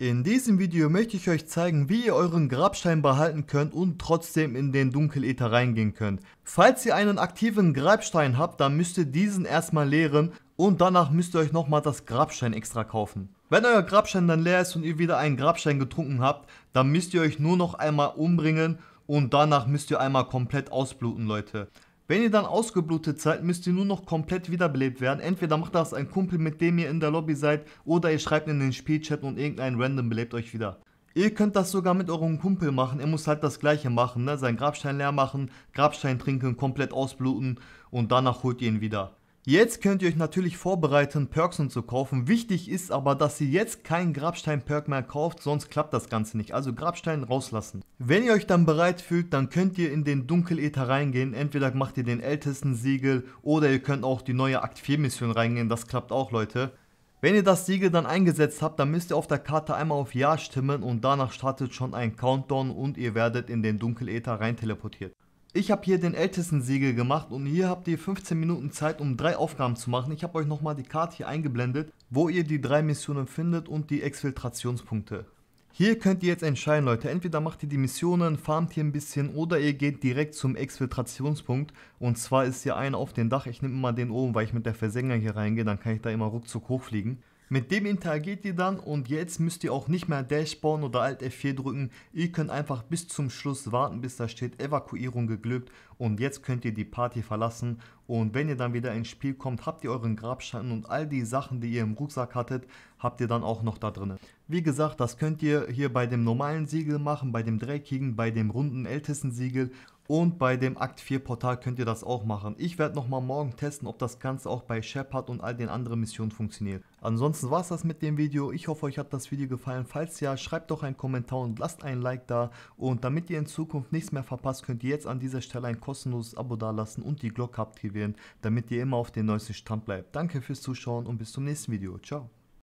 In diesem Video möchte ich euch zeigen, wie ihr euren Grabstein behalten könnt und trotzdem in den Dunkeläther reingehen könnt. Falls ihr einen aktiven Grabstein habt, dann müsst ihr diesen erstmal leeren und danach müsst ihr euch nochmal das Grabstein extra kaufen. Wenn euer Grabstein dann leer ist und ihr wieder einen Grabstein getrunken habt, dann müsst ihr euch nur noch einmal umbringen und danach müsst ihr einmal komplett ausbluten, Leute. Wenn ihr dann ausgeblutet seid, müsst ihr nur noch komplett wiederbelebt werden. Entweder macht das ein Kumpel, mit dem ihr in der Lobby seid, oder ihr schreibt in den Spielchat und irgendein Random belebt euch wieder. Ihr könnt das sogar mit eurem Kumpel machen, er muss halt das gleiche machen, ne? seinen Grabstein leer machen, Grabstein trinken, komplett ausbluten und danach holt ihr ihn wieder. Jetzt könnt ihr euch natürlich vorbereiten, Perks und zu kaufen. Wichtig ist aber, dass ihr jetzt keinen Grabstein-Perk mehr kauft, sonst klappt das Ganze nicht. Also Grabstein rauslassen. Wenn ihr euch dann bereit fühlt, dann könnt ihr in den Dunkeläther reingehen. Entweder macht ihr den ältesten Siegel oder ihr könnt auch die neue Akt 4 Mission reingehen. Das klappt auch, Leute. Wenn ihr das Siegel dann eingesetzt habt, dann müsst ihr auf der Karte einmal auf Ja stimmen und danach startet schon ein Countdown und ihr werdet in den Dunkeläther rein teleportiert ich habe hier den ältesten Siegel gemacht und hier habt ihr 15 Minuten Zeit, um drei Aufgaben zu machen. Ich habe euch nochmal die Karte hier eingeblendet, wo ihr die drei Missionen findet und die Exfiltrationspunkte. Hier könnt ihr jetzt entscheiden, Leute. Entweder macht ihr die Missionen, farmt hier ein bisschen oder ihr geht direkt zum Exfiltrationspunkt. Und zwar ist hier einer auf dem Dach. Ich nehme mal den oben, weil ich mit der Versenger hier reingehe. Dann kann ich da immer ruckzuck hochfliegen. Mit dem interagiert ihr dann und jetzt müsst ihr auch nicht mehr Dashboard oder Alt F4 drücken. Ihr könnt einfach bis zum Schluss warten, bis da steht Evakuierung geglückt und jetzt könnt ihr die Party verlassen. Und wenn ihr dann wieder ins Spiel kommt, habt ihr euren Grabstein und all die Sachen, die ihr im Rucksack hattet, habt ihr dann auch noch da drin. Wie gesagt, das könnt ihr hier bei dem normalen Siegel machen, bei dem dreckigen, bei dem runden ältesten Siegel und bei dem Akt 4 Portal könnt ihr das auch machen. Ich werde nochmal morgen testen, ob das Ganze auch bei Shepard und all den anderen Missionen funktioniert. Ansonsten war es das mit dem Video. Ich hoffe, euch hat das Video gefallen. Falls ja, schreibt doch einen Kommentar und lasst einen Like da. Und damit ihr in Zukunft nichts mehr verpasst, könnt ihr jetzt an dieser Stelle ein kostenloses Abo dalassen und die Glocke aktivieren, damit ihr immer auf den neuesten Stand bleibt. Danke fürs Zuschauen und bis zum nächsten Video. Ciao.